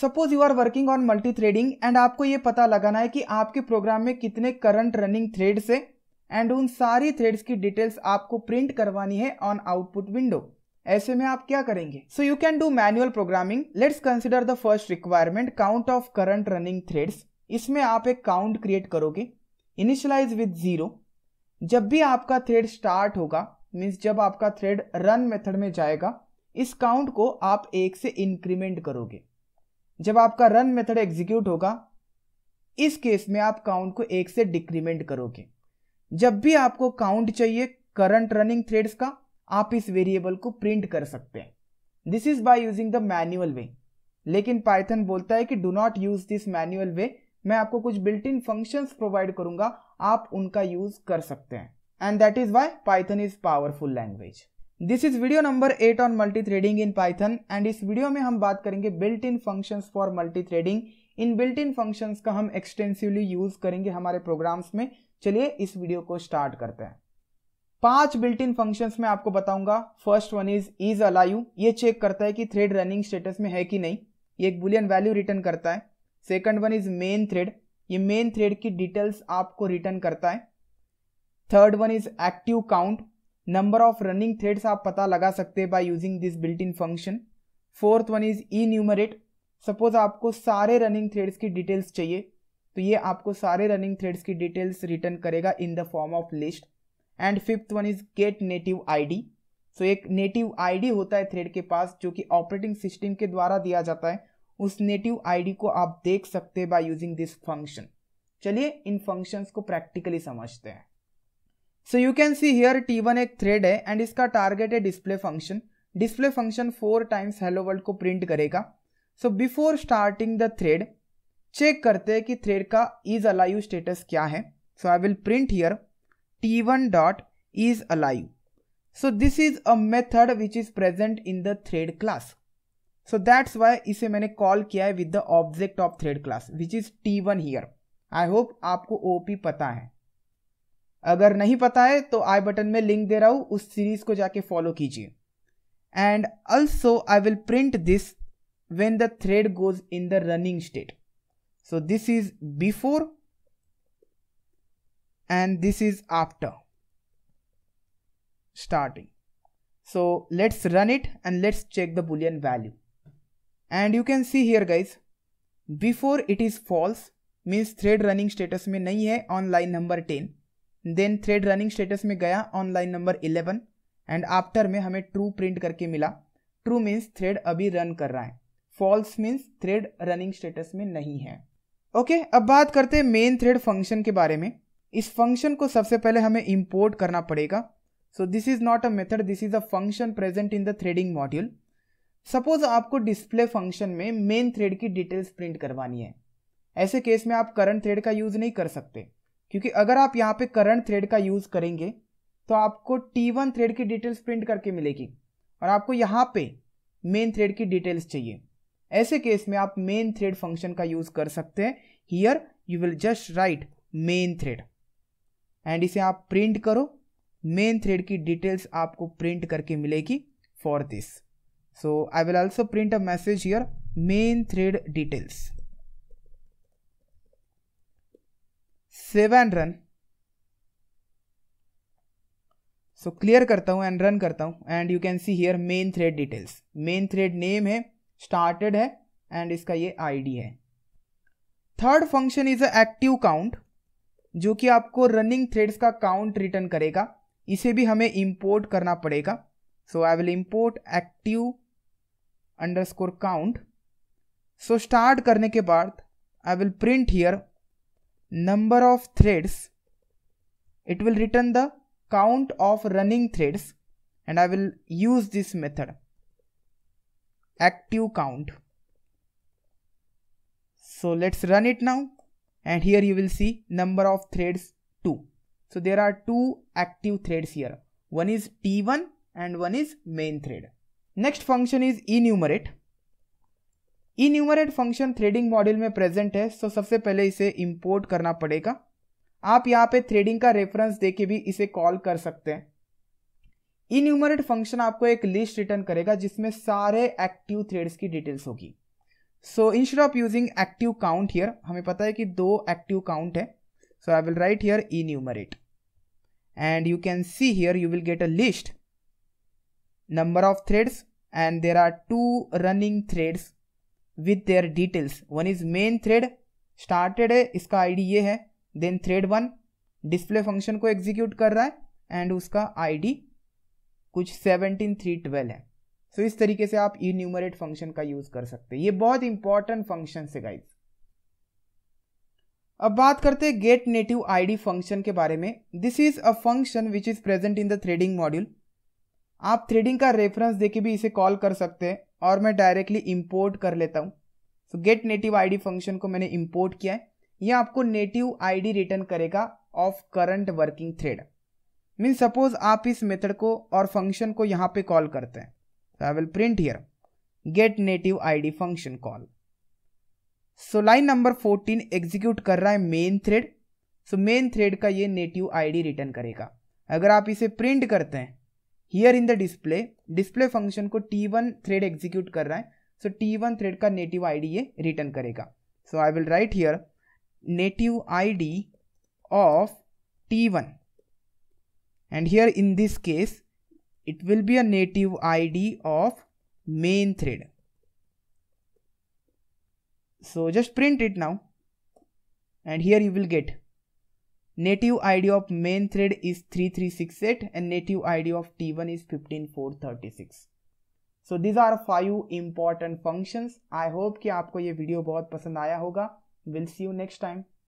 Suppose you are working on multi threading and आपको ये पता लगाना है कि आपके प्रोग्राम में कितने करंट रनिंग थ्रेड्स है एंड उन सारी थ्रेड्स की डिटेल्स आपको प्रिंट करवानी है ऑन आउटपुट विंडो ऐसे में आप क्या करेंगे so you can do manual programming let's consider the first requirement count of current running threads इसमें आप एक काउंट क्रिएट करोगे इनिशियलाइज विद जीरो जब भी आपका थ्रेड स्टार्ट होगा मीन्स जब आपका थ्रेड रन मेथड में जाएगा इस काउंट को आप एक से इंक्रीमेंट करोगे जब आपका रन मेथड एग्जीक्यूट होगा इस केस में आप काउंट को एक से डिक्रीमेंट करोगे जब भी आपको काउंट चाहिए करंट रनिंग थ्रेड्स का आप इस वेरिएबल को प्रिंट कर सकते हैं this is by using the manual way लेकिन पाइथन बोलता है कि do not use this manual way मैं आपको कुछ बिल्ट इन फंक्शन प्रोवाइड करूंगा आप उनका यूज कर सकते हैं and that is why Python is powerful language this is video number eight on multi threading in Python and इस वीडियो में हम बात करेंगे built in function for multi threading in built in function का हम एक्सटेंसिवली यूज करेंगे हमारे programmes में चलिए इस वीडियो को स्टार्ट करते हैं पांच बिल्ट इन फंक्शन में आपको बताऊंगा first one is is alive ये चेक करता है कि थ्रेड रनिंग स्टेटस में है कि नहीं ये एक बुलियन वैल्यू रिटर्न करता है second one is main thread ये मेन थ्रेड की डिटेल्स आपको रिटर्न करता है third one is active count number of running threads आप पता लगा सकते हैं by using this built in function fourth one is enumerate suppose आपको सारे रनिंग थ्रेड्स की डिटेल्स चाहिए तो ये आपको सारे रनिंग थ्रेड्स की डिटेल्स रिटर्न करेगा in the form of list and fifth one is get native ID so एक नेटिव आईडी होता है थ्रेड के पास जो कि ऑपरेटिंग सिस्टम के द्वारा दिया जाता है उस नेटिव आईडी को आप देख सकते हैं बाय यूजिंग दिस फंक्शन चलिए इन फंक्शंस को प्रैक्टिकली समझते हैं so you can see here T one एक थ्रेड है एंड इसका टारगेट है display function display function four times hello world को प्रिंट करेगा so before starting the thread check करते हैं कि थ्रेड का इज अलाइव स्टेटस क्या है so I will print here T one dot is alive so this is a method which is present in the thread class so that's why इसे मैंने call किया है with the object of thread class which is T one here I hope आपको पी पता है अगर नहीं पता है तो आई बटन में लिंक दे रहा हूँ उस सीरीज को जाके फॉलो कीजिए and also I will print this when the thread goes in the running state so this is before and this is after starting so let's run it and let's check the Boolean value and you can see here guys before it is false means thread running status में नहीं है on line number ten then thread running status में गया on line number eleven and after में हमें true print करके मिला true means thread अभी रन कर रहा है false means thread running status में नहीं है ओके okay, अब बात करते हैं मेन थ्रेड फंक्शन के बारे में इस फंक्शन को सबसे पहले हमें इम्पोर्ट करना पड़ेगा so this is not a method this is a function present in the threading module suppose आपको डिस्प्ले फंक्शन में मेन थ्रेड की डिटेल्स प्रिंट करवानी है ऐसे केस में आप करंट थ्रेड का यूज नहीं कर सकते क्योंकि अगर आप यहाँ पे करंट थ्रेड का यूज़ करेंगे तो आपको टी वन थ्रेड की डिटेल्स प्रिंट करके मिलेगी और आपको यहाँ पे मेन थ्रेड की डिटेल्स चाहिए ऐसे केस में आप मेन थ्रेड फंक्शन का यूज़ कर सकते हैं here you will just write main thread and इसे आप प्रिंट करो मेन थ्रेड की डिटेल्स आपको प्रिंट करके मिलेगी for this so I will also print a message here main thread details save and run so clear करता हूं एंड रन करता हूं and you can see here main thread details main thread name है started है and इसका ये ID है third function is a active count जो कि आपको रनिंग थ्रेड्स का काउंट रिटर्न करेगा इसे भी हमें इंपोर्ट करना पड़ेगा so I will import active underscore count so start करने के बाद I will print here number of threads it will return the count of running threads and I will use this method active count so let's run it now and here you will see number of threads 2 so there are two active threads here one is t1 and one is main thread next function is enumerate enumerate function threading module में present है तो सबसे पहले इसे import करना पड़ेगा आप यहाँ पे थ्रेडिंग का रेफरेंस देके भी इसे कॉल कर सकते हैं इन्यूमरेट फंक्शन आपको एक लिस्ट रिटर्न करेगा जिसमें सारे एक्टिव थ्रेड्स की डिटेल्स होगी so instead of using active count here हमें पता है कि दो एक्टिव काउंट है so I will write here enumerate and you can see here you will get a list number of threads and there are two running threads with their details one is main thread started है इसका ID ये है then thread one display function को execute कर रहा है and उसका ID कुछ सेवनटीन थ्री ट्वेल्व है सो so, इस तरीके से आप इन्यूमरेट फंक्शन का यूज कर सकते हैं ये बहुत इंपॉर्टेंट फंक्शन है गाइज अब बात करते हैं गेट नेटिव आईडी फंक्शन के बारे में this is a function which is present in the threading module आप थ्रेडिंग का रेफरेंस देके भी इसे कॉल कर सकते हैं और मैं डायरेक्टली इम्पोर्ट कर लेता हूँ so get native I D function को मैंने इम्पोर्ट किया है यह आपको नेटिव आई डी रिटर्न करेगा of current working thread mean suppose आप इस मेथड को और फंक्शन को यहाँ पे कॉल करते हैं so I will print here get native I D function call so line number 14 execute कर रहा है main thread so main thread का ये नेटिव आई डी रिटर्न करेगा अगर आप इसे प्रिंट करते हैं here in the display display function को टी वन थ्रेड एग्जीक्यूट कर रहा है सो टी वन थ्रेड का नेटिव आई डी ये रिटर्न करेगा so I will write here native I D of T one here in this case it will be a native I D of main thread so just print it now and here you will get Native ID of main thread is 3368 and native ID of T1 is 15436. So these are five important functions. I hope ki aapko ye video bahut pasand hoga. We'll see you next time.